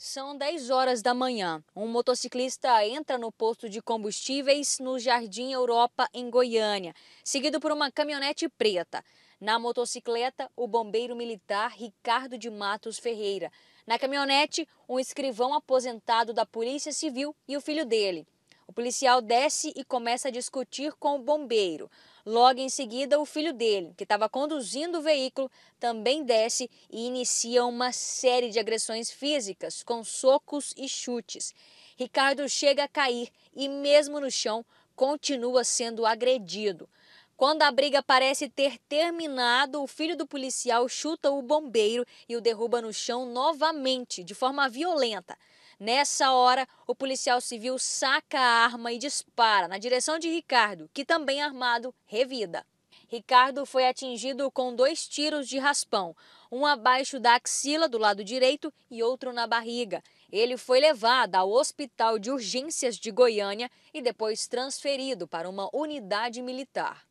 São 10 horas da manhã. Um motociclista entra no posto de combustíveis no Jardim Europa, em Goiânia, seguido por uma caminhonete preta. Na motocicleta, o bombeiro militar Ricardo de Matos Ferreira. Na caminhonete, um escrivão aposentado da Polícia Civil e o filho dele. O policial desce e começa a discutir com o bombeiro. Logo em seguida, o filho dele, que estava conduzindo o veículo, também desce e inicia uma série de agressões físicas, com socos e chutes. Ricardo chega a cair e, mesmo no chão, continua sendo agredido. Quando a briga parece ter terminado, o filho do policial chuta o bombeiro e o derruba no chão novamente, de forma violenta. Nessa hora, o policial civil saca a arma e dispara na direção de Ricardo, que também armado revida. Ricardo foi atingido com dois tiros de raspão, um abaixo da axila do lado direito e outro na barriga. Ele foi levado ao Hospital de Urgências de Goiânia e depois transferido para uma unidade militar.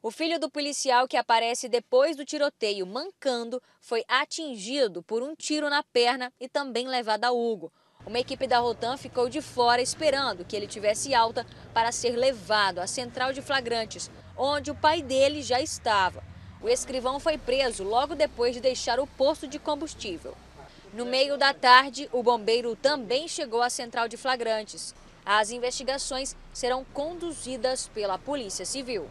O filho do policial que aparece depois do tiroteio mancando foi atingido por um tiro na perna e também levado a Hugo. Uma equipe da Rotan ficou de fora esperando que ele tivesse alta para ser levado à central de flagrantes, onde o pai dele já estava. O escrivão foi preso logo depois de deixar o posto de combustível. No meio da tarde, o bombeiro também chegou à central de flagrantes. As investigações serão conduzidas pela Polícia Civil.